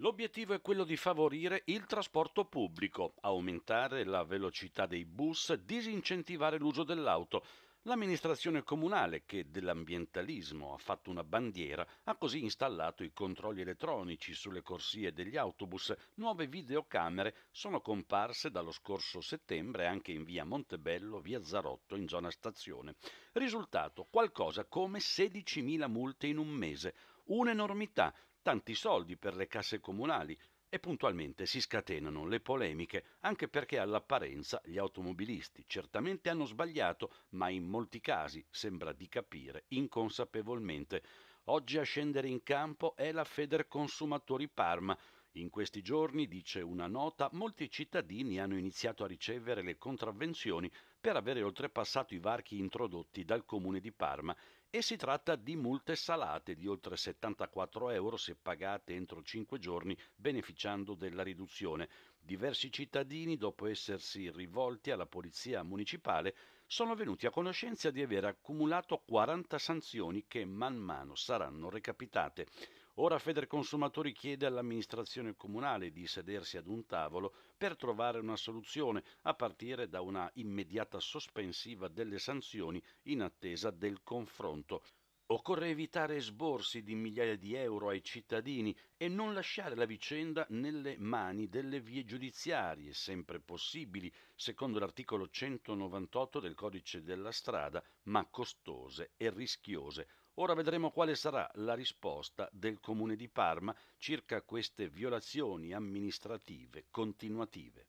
L'obiettivo è quello di favorire il trasporto pubblico, aumentare la velocità dei bus, disincentivare l'uso dell'auto. L'amministrazione comunale, che dell'ambientalismo ha fatto una bandiera, ha così installato i controlli elettronici sulle corsie degli autobus. Nuove videocamere sono comparse dallo scorso settembre anche in via Montebello, via Zarotto, in zona stazione. Risultato, qualcosa come 16.000 multe in un mese Un'enormità, tanti soldi per le casse comunali e puntualmente si scatenano le polemiche, anche perché all'apparenza gli automobilisti certamente hanno sbagliato, ma in molti casi sembra di capire inconsapevolmente. Oggi a scendere in campo è la Feder Consumatori Parma, in questi giorni, dice una nota, molti cittadini hanno iniziato a ricevere le contravvenzioni per avere oltrepassato i varchi introdotti dal comune di Parma e si tratta di multe salate di oltre 74 euro se pagate entro 5 giorni beneficiando della riduzione. Diversi cittadini, dopo essersi rivolti alla polizia municipale, sono venuti a conoscenza di aver accumulato 40 sanzioni che man mano saranno recapitate. Ora Consumatori chiede all'amministrazione comunale di sedersi ad un tavolo per trovare una soluzione, a partire da una immediata sospensiva delle sanzioni in attesa del confronto. Occorre evitare sborsi di migliaia di euro ai cittadini e non lasciare la vicenda nelle mani delle vie giudiziarie, sempre possibili, secondo l'articolo 198 del codice della strada, ma costose e rischiose, Ora vedremo quale sarà la risposta del Comune di Parma circa queste violazioni amministrative continuative.